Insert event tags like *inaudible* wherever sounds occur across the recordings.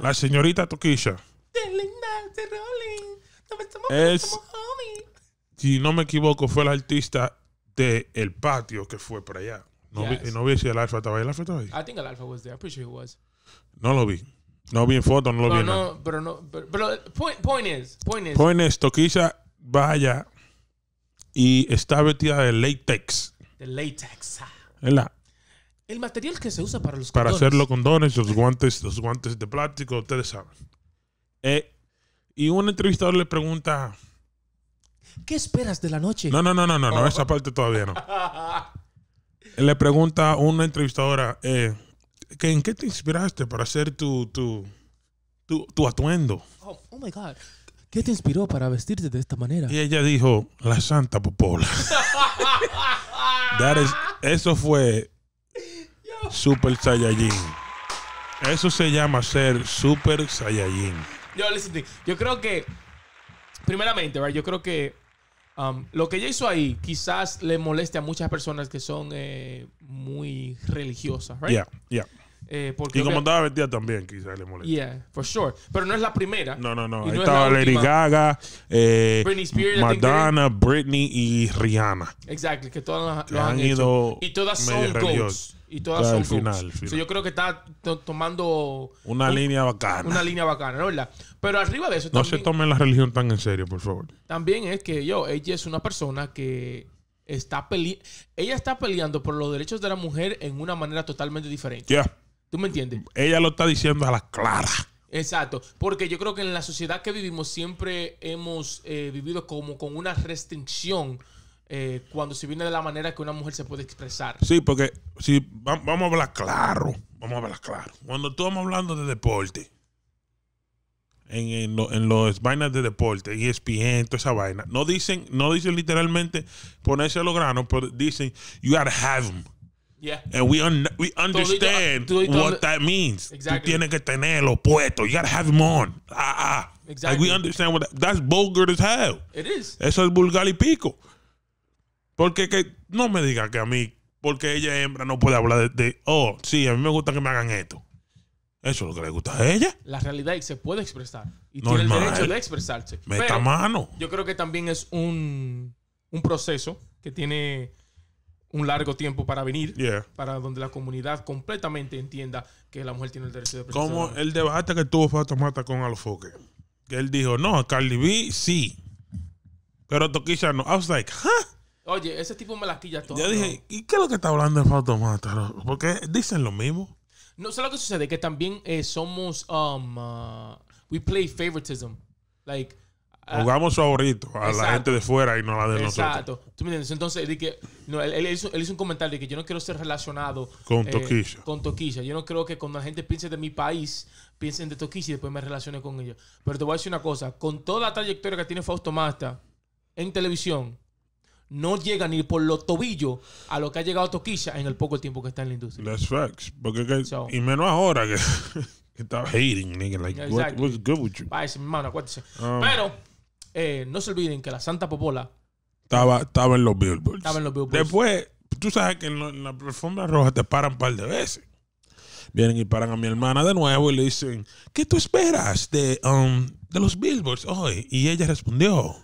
La señorita Tokisha. De linda, de Rolling. Es, si no me equivoco, fue la artista de El Patio que fue por allá. No, vi, no vi si el Alfa estaba ahí. ¿El Alfa estaba ahí? I think el Alfa was there. I'm pretty sure was. No lo vi. No vi en foto, no lo vi en no, nada. Pero no, pero, pero point, point, is, point is. Point is, va allá y está vestida de latex. De latex. la el material que se usa para los para condones. Para hacer los condones, los guantes, los guantes de plástico, ustedes saben. Eh, y un entrevistador le pregunta. ¿Qué esperas de la noche? No, no, no, no, no, oh. esa parte todavía no. le pregunta a una entrevistadora, eh, ¿que ¿en qué te inspiraste para hacer tu, tu, tu, atuendo? Oh, oh, my God. ¿Qué te inspiró para vestirte de esta manera? Y ella dijo, la Santa Popola. *laughs* eso fue Super Saiyajin. Eso se llama ser Super Saiyajin. Yo, yo creo que, primeramente, yo creo que um, lo que ella hizo ahí quizás le moleste a muchas personas que son eh, muy religiosas, right? Yeah, eh, porque y como estaba vestida también, quizás le molesta. Yeah, for sure. Pero no es la primera. No, no, no. ahí estaba Lady Gaga, eh, Madonna, Britney y Rihanna. Exacto, que todas las, han, ido. Hecho. Y todas son religiosas y todas son final, yo creo que está tomando una línea bacana. Una línea bacana, ¿no verdad? Pero arriba de eso No se tomen la religión tan en serio, por favor. También es que yo, ella es una persona que está peleando ella está peleando por los derechos de la mujer en una manera totalmente diferente. ¿Tú me entiendes? Ella lo está diciendo a la clara Exacto, porque yo creo que en la sociedad que vivimos siempre hemos eh, vivido como con una restricción eh, cuando se viene de la manera que una mujer se puede expresar. Sí, porque si vamos a hablar claro, vamos a hablar claro. Cuando estamos hablando de deporte, en, en, los vainas de deporte, ESPN, toda esa vaina, no dicen, no dicen literalmente ponerse los granos, pero dicen, you gotta have them. Yeah. And we, we understand what that means. Exactly. Tú tienes que tenerlo puesto. You gotta have them on. Ah, ah. Exactly. we understand what that's vulgar as hell. It is. Eso es vulgar y pico. Porque que, no me diga que a mí, porque ella es hembra, no puede hablar de, oh, sí, a mí me gusta que me hagan esto. Eso es lo que le gusta a ella. La realidad se puede expresar. Y tiene el derecho de expresarse. Meta mano. Yo creo que también es un, proceso que tiene un largo tiempo para venir, para donde la comunidad completamente entienda que la mujer tiene el derecho de expresarse. Como el debate que tuvo Fato Mata con Alfoque, que él dijo, no, Carly B sí, pero Toquilla no. I was like, huh? Oye, ese tipo me quilla todo. Yo dije, ¿y qué es lo que está hablando de Fautomata? Porque dicen lo mismo. No, sé lo que sucede? Que también eh, somos. Um, uh, we play favoritism. Like. Uh, Jugamos favorito a la gente de fuera y no a la de nosotros. Exacto. ¿Tú me entiendes? Entonces, no, él, hizo, un comentario de que yo no quiero ser relacionado con eh, Toquilla. Con Toquilla. Yo no creo que cuando la gente piense de mi país, piensen de Toquilla y después me relacione con ellos. Pero te voy a decir una cosa. Con toda la trayectoria que tiene Fausto Mata en televisión, no llega ni por los tobillos a lo que ha llegado Toquilla en el poco tiempo que está en la industria. That's facts. y menos ahora *laughs* que, estaba hating, nigga. Like, what's good with you? Um, Pero eh, no se olviden que la Santa Popola estaba, estaba en los billboards. Estaba en los billboards. Después, tú sabes que en, la Profunda roja te paran un par de veces. Vienen y paran a mi hermana de nuevo y le dicen, ¿qué tú esperas de, um, de los billboards hoy? Y ella respondió,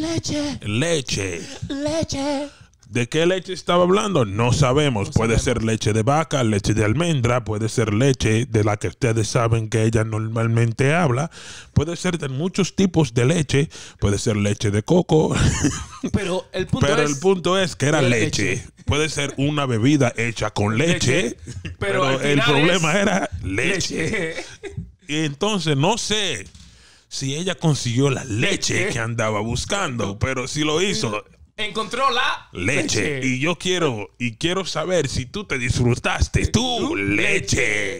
Leche. Leche. Leche. ¿De qué leche estaba hablando? No sabemos. puede ser leche de vaca, leche de almendra, puede ser leche de la que ustedes saben que ella normalmente habla, puede ser de muchos tipos de leche, puede ser leche de coco. *laughs* Pero el punto, es, que era leche. Puede ser una bebida hecha con leche, pero, el problema era leche. leche. Y entonces, no sé, si ella consiguió la leche que andaba buscando, pero si lo hizo. Encontró la leche. Y yo quiero, y quiero saber si tú te disfrutaste tu leche.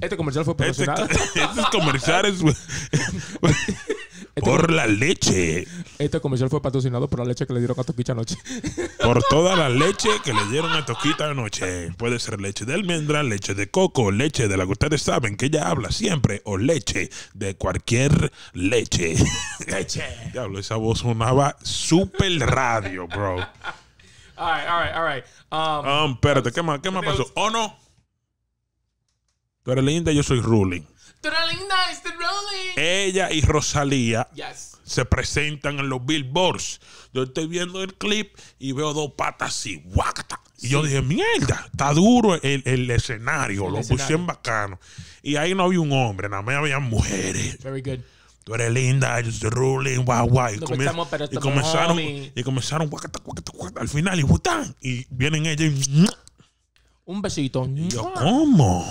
Este, comercial fue este personal. *laughs* estos comerciales. *laughs* Este por la leche. Este comercial fue patrocinado por la leche que le dieron a Toquita anoche. *laughs* Por toda la leche que le dieron a Toquita anoche. Puede ser leche de almendra, leche de coco, leche de la que ustedes saben que ella habla siempre, o leche de cualquier leche. *laughs* Leche. Diablo, esa voz sonaba super radio, bro. All right, all right, um, um, espérate, ¿qué más, pasó? ¿O no? Tú eres linda, yo soy ruling. Ella y Rosalía se presentan en los billboards. Yo estoy viendo el clip y veo dos patas así. ¡Guacata! Y yo dije, mierda, está duro el, el escenario, lo pusieron bacano. Y ahí no había un hombre, nada más había mujeres. Very good. Tú eres linda, it's the Rolling. guau, guau. Y, comenzaron, y comenzaron, al final, y Y vienen ellos Un besito. ¿cómo?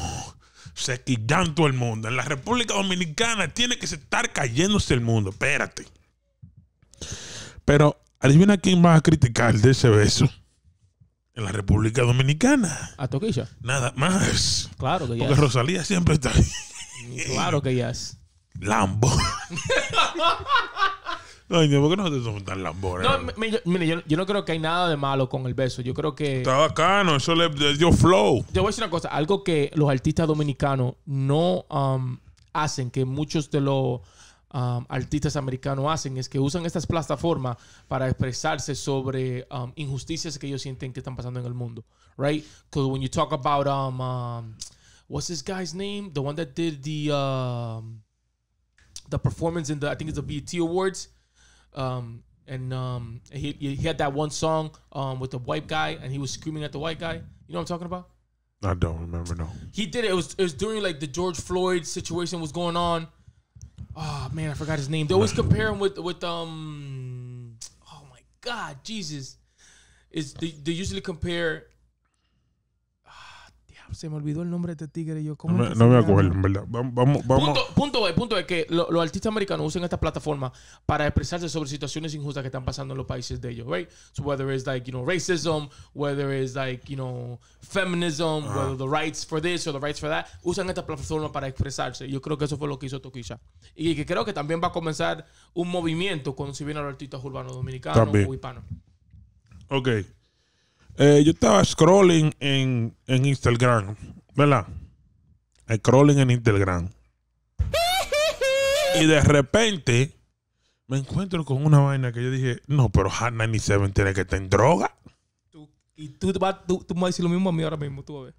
se quillan todo el mundo. En la República Dominicana tiene que estar cayéndose el mundo. Espérate. Pero adivina quién va a criticar de ese beso. En la República Dominicana. A Toquilla. Nada más. Claro que ya. Porque Rosalía siempre está ahí. Claro que ya. Lambo. *laughs* No, ¿por qué nosotros somos tan lambores. No, mire, yo, yo no creo que hay nada de malo con el beso. Yo creo que. Está bacano, eso le, dio flow. Te voy a decir una cosa, algo que los artistas dominicanos no um, hacen, que muchos de los um, artistas americanos hacen, es que usan estas plataformas para expresarse sobre um, injusticias que ellos sienten que están pasando en el mundo, right? Because when you talk about um, um, what's this guy's name, the one that did the um, the performance in the I think it's the BET Awards. Um, and um, he, he had that one song um, with the white guy, and he was screaming at the white guy. You know what I'm talking about? I don't remember. No, he did it. It was it was during like the George Floyd situation was going on. Oh man, I forgot his name. They always compare him with with um. Oh my God, Jesus! Is they, they usually compare se me olvidó el nombre de este tigre. Y yo, ¿cómo no, me, no me acuerdo, en verdad. Vamos, vamos. Punto, punto, es, punto que los artistas americanos usan esta plataforma para expresarse sobre situaciones injustas que están pasando en los países de ellos, right? So whether it's like, you know, racism, whether it's like, you know, feminism, whether the rights for this or the rights for that, usan esta plataforma para expresarse. Yo creo que eso fue lo que hizo Toquilla. Y que creo que también va a comenzar un movimiento cuando se vienen los artistas urbanos dominicanos o hispanos. Ok. Eh, yo estaba scrolling en, Instagram, ¿verdad? Eh, scrolling en Instagram. Y de repente me encuentro con una vaina que yo dije, no, pero Hot 97 tiene que estar en droga. y tú, vas, tú, vas a decir lo mismo a mí ahora mismo, tú a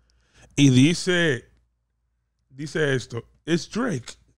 Y dice, dice esto, es Drake.